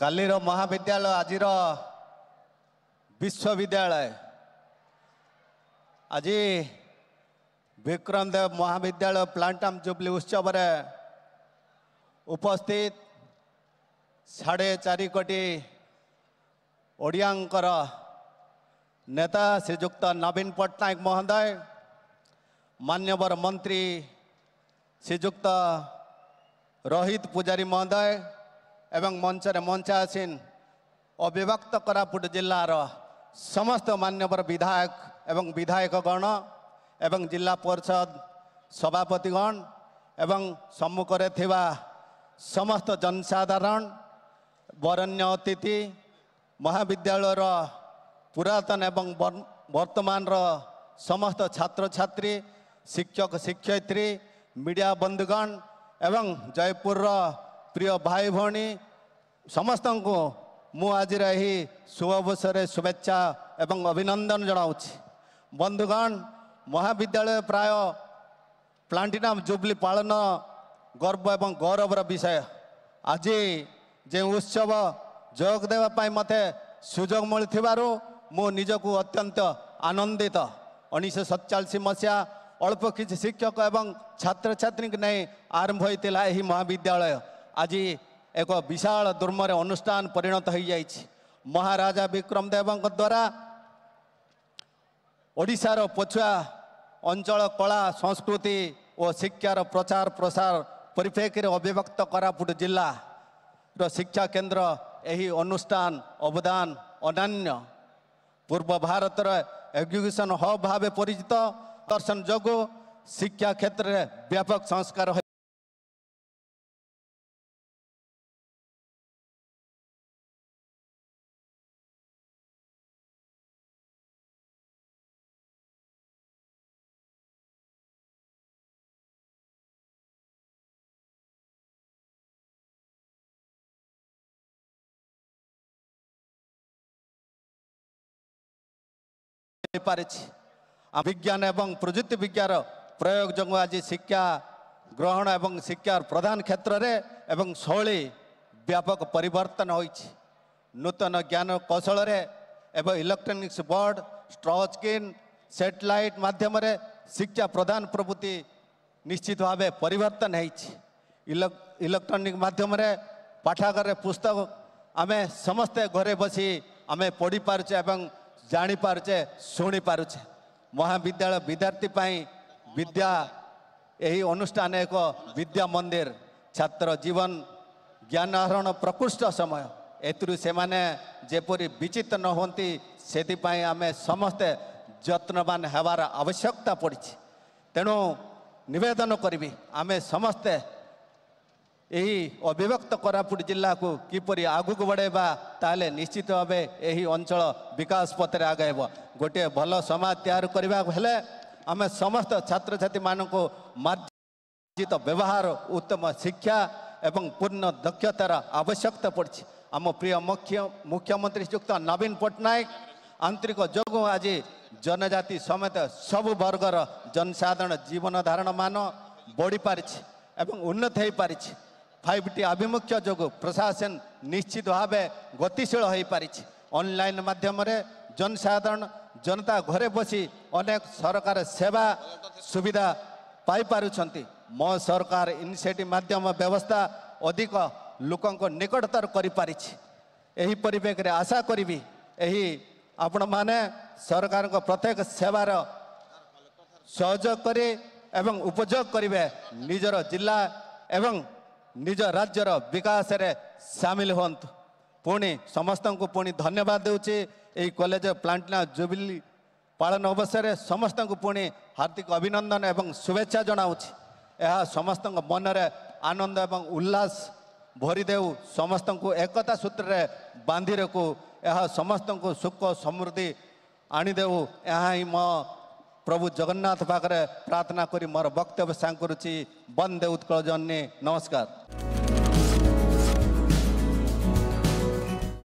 କାଲିର ମହାବିଦ୍ୟାଳୟ ଆଜିର ବିଶ୍ୱବିଦ୍ୟାଳୟ ଆଜି ବିକ୍ରମ ଦେବ ମହାବିଦ୍ୟାଳୟ ପ୍ଲାଣ୍ଟାମ୍ ଜୁବଲି ଉତ୍ସବରେ ଉପସ୍ଥିତ ସାଢ଼େ ଚାରି କୋଟି ଓଡ଼ିଆଙ୍କର ନେତା ଶ୍ରୀଯୁକ୍ତ ନବୀନ ପଟ୍ଟନାୟକ ମହୋଦୟ ମାନ୍ୟବର ମନ୍ତ୍ରୀ ଶ୍ରୀଯୁକ୍ତ ରୋହିତ ପୂଜାରୀ ମହୋଦୟ ଏବଂ ମଞ୍ଚରେ ମଞ୍ଚା ଆସିନ୍ ଅବିଭକ୍ତ କୋରାପୁଟ ଜିଲ୍ଲାର ସମସ୍ତ ମାନ୍ୟବର ବିଧାୟକ ଏବଂ ବିଧାୟକଗଣ ଏବଂ ଜିଲ୍ଲା ପରିଷଦ ସଭାପତିଗଣ ଏବଂ ସମ୍ମୁଖରେ ଥିବା ସମସ୍ତ ଜନସାଧାରଣ ବରଣ୍ୟ ଅତିଥି ମହାବିଦ୍ୟାଳୟର ପୁରାତନ ଏବଂ ବର୍ତ୍ତମାନର ସମସ୍ତ ଛାତ୍ରଛାତ୍ରୀ ଶିକ୍ଷକ ଶିକ୍ଷୟିତ୍ରୀ ମିଡ଼ିଆ ବନ୍ଧୁଗଣ ଏବଂ ଜୟପୁରର ପ୍ରିୟ ଭାଇ ଭଉଣୀ ସମସ୍ତଙ୍କୁ ମୁଁ ଆଜିର ଏହି ଶୁଭ ଅବସରରେ ଶୁଭେଚ୍ଛା ଏବଂ ଅଭିନନ୍ଦନ ଜଣାଉଛି ବନ୍ଧୁଗଣ ମହାବିଦ୍ୟାଳୟ ପ୍ରାୟ ପ୍ଲାଣ୍ଟିନାମ ଜୁବ୍ଲି ପାଳନ ଗର୍ବ ଏବଂ ଗୌରବର ବିଷୟ ଆଜି ଯେଉଁ ଉତ୍ସବ ଯୋଗ ଦେବା ପାଇଁ ମୋତେ ସୁଯୋଗ ମିଳିଥିବାରୁ ମୁଁ ନିଜକୁ ଅତ୍ୟନ୍ତ ଆନନ୍ଦିତ ଉଣେଇଶହ ସତଚାଳିଶ ମସିହା ଅଳ୍ପ କିଛି ଶିକ୍ଷକ ଏବଂ ଛାତ୍ରଛାତ୍ରୀଙ୍କୁ ନେଇ ଆରମ୍ଭ ହୋଇଥିଲା ଏହି ମହାବିଦ୍ୟାଳୟ ଆଜି ଏକ ବିଶାଳ ଦୁର୍ମରେ ଅନୁଷ୍ଠାନ ପରିଣତ ହୋଇଯାଇଛି ମହାରାଜା ବିକ୍ରମଦେବଙ୍କ ଦ୍ୱାରା ଓଡ଼ିଶାର ପଛୁଆ ଅଞ୍ଚଳ କଳା ସଂସ୍କୃତି ଓ ଶିକ୍ଷାର ପ୍ରଚାର ପ୍ରସାର ପରିପ୍ରେକ୍ଷୀରେ ଅବିଭକ୍ତ କୋରାପୁଟ ଜିଲ୍ଲାର ଶିକ୍ଷା କେନ୍ଦ୍ର ଏହି ଅନୁଷ୍ଠାନ ଅବଦାନ ଅନ୍ୟାନ୍ୟ ପୂର୍ବ ଭାରତର ଏଜୁକେସନ୍ ହବ୍ ଭାବେ ପରିଚିତ ଦର୍ଶନ ଯୋଗୁଁ ଶିକ୍ଷା କ୍ଷେତ୍ରରେ ବ୍ୟାପକ ସଂସ୍କାର ପାରୁଛି ବିଜ୍ଞାନ ଏବଂ ପ୍ରଯୁକ୍ତି ବିଜ୍ଞାର ପ୍ରୟୋଗ ଯୋଗୁଁ ଆଜି ଶିକ୍ଷା ଗ୍ରହଣ ଏବଂ ଶିକ୍ଷାର ପ୍ରଧାନ କ୍ଷେତ୍ରରେ ଏବଂ ଶୈଳୀ ବ୍ୟାପକ ପରିବର୍ତ୍ତନ ହୋଇଛି ନୂତନ ଜ୍ଞାନ କୌଶଳରେ ଏବଂ ଇଲେକ୍ଟ୍ରୋନିକ୍ସ ବୋର୍ଡ଼ ଷ୍ଟ୍ର ସ୍କ୍ରିନ୍ ସେଟେଲାଇଟ୍ ମାଧ୍ୟମରେ ଶିକ୍ଷା ପ୍ରଦାନ ପ୍ରଭୃତି ନିଶ୍ଚିତ ଭାବେ ପରିବର୍ତ୍ତନ ହେଇଛି ଇଲେକ୍ଟ୍ରୋନିକ୍ ମାଧ୍ୟମରେ ପାଠାଗାରରେ ପୁସ୍ତକ ଆମେ ସମସ୍ତେ ଘରେ ବସି ଆମେ ପଢ଼ିପାରୁଛେ ଏବଂ ଜାଣିପାରୁଛେ ଶୁଣିପାରୁଛେ ମହାବିଦ୍ୟାଳୟ ବିଦ୍ୟାର୍ଥୀ ପାଇଁ ବିଦ୍ୟା ଏହି ଅନୁଷ୍ଠାନ ଏକ ବିଦ୍ୟା ମନ୍ଦିର ଛାତ୍ର ଜୀବନ ଜ୍ଞାନ ଆହରଣ ପ୍ରକୃଷ୍ଟ ସମୟ ଏଥିରୁ ସେମାନେ ଯେପରି ବିଚିତ ନ ହୁଅନ୍ତି ସେଥିପାଇଁ ଆମେ ସମସ୍ତେ ଯତ୍ନବାନ ହେବାର ଆବଶ୍ୟକତା ପଡ଼ିଛି ତେଣୁ ନିବେଦନ କରିବି ଆମେ ସମସ୍ତେ ଏହି ଅବିଭକ୍ତ କୋରାପୁଟ ଜିଲ୍ଲାକୁ କିପରି ଆଗକୁ ବଢ଼ାଇବା ତାହେଲେ ନିଶ୍ଚିତ ଭାବେ ଏହି ଅଞ୍ଚଳ ବିକାଶ ପଥରେ ଆଗେଇବ ଗୋଟିଏ ଭଲ ସମାଜ ତିଆରି କରିବାକୁ ହେଲେ ଆମେ ସମସ୍ତ ଛାତ୍ରଛାତ୍ରୀମାନଙ୍କୁ ମାର୍ଜିତ ବ୍ୟବହାର ଉତ୍ତମ ଶିକ୍ଷା ଏବଂ ପୂର୍ଣ୍ଣ ଦକ୍ଷତାର ଆବଶ୍ୟକତା ପଡ଼ିଛି ଆମ ପ୍ରିୟ ମୁଖ୍ୟ ମୁଖ୍ୟମନ୍ତ୍ରୀ ଶ୍ରୀଯୁକ୍ତ ନବୀନ ପଟ୍ଟନାୟକ ଆନ୍ତରିକ ଯୋଗୁଁ ଆଜି ଜନଜାତି ସମେତ ସବୁ ବର୍ଗର ଜନସାଧାରଣ ଜୀବନ ଧାରଣ ମାନ ବଢ଼ିପାରିଛି ଏବଂ ଉନ୍ନତ ହୋଇପାରିଛି ଫାଇଭ୍ ଟି ଆଭିମୁଖ୍ୟ ଯୋଗୁଁ ପ୍ରଶାସନ ନିଶ୍ଚିତ ଭାବେ ଗତିଶୀଳ ହୋଇପାରିଛି ଅନଲାଇନ୍ ମାଧ୍ୟମରେ ଜନସାଧାରଣ ଜନତା ଘରେ ବସି ଅନେକ ସରକାର ସେବା ସୁବିଧା ପାଇପାରୁଛନ୍ତି ମୋ ସରକାର ଇନିସିଏଟିଭ୍ ମାଧ୍ୟମ ବ୍ୟବସ୍ଥା ଅଧିକ ଲୋକଙ୍କ ନିକଟତର କରିପାରିଛି ଏହି ପରିପ୍ରେକ୍ଷୀରେ ଆଶା କରିବି ଏହି ଆପଣମାନେ ସରକାରଙ୍କ ପ୍ରତ୍ୟେକ ସେବାର ସହଯୋଗ କରି ଏବଂ ଉପଯୋଗ କରିବେ ନିଜର ଜିଲ୍ଲା ଏବଂ ନିଜ ରାଜ୍ୟର ବିକାଶରେ ସାମିଲ ହୁଅନ୍ତୁ ପୁଣି ସମସ୍ତଙ୍କୁ ପୁଣି ଧନ୍ୟବାଦ ଦେଉଛି ଏହି କଲେଜ ପ୍ଲାଣ୍ଟନା ଜୁବିଲି ପାଳନ ଅବସରରେ ସମସ୍ତଙ୍କୁ ପୁଣି ହାର୍ଦ୍ଦିକ ଅଭିନନ୍ଦନ ଏବଂ ଶୁଭେଚ୍ଛା ଜଣାଉଛି ଏହା ସମସ୍ତଙ୍କ ମନରେ ଆନନ୍ଦ ଏବଂ ଉଲ୍ଲାସ ଭରିଦେଉ ସମସ୍ତଙ୍କୁ ଏକତା ସୂତ୍ରରେ ବାନ୍ଧି ରଖୁ ଏହା ସମସ୍ତଙ୍କୁ ସୁଖ ସମୃଦ୍ଧି ଆଣିଦେଉ ଏହା ହିଁ ମୋ প্রভু জগন্নাথ পাখে প্রার্থনা করে মোর বক্তব্য সাঙ্কুছি বন্দে উৎকল জন্যে নমস্কার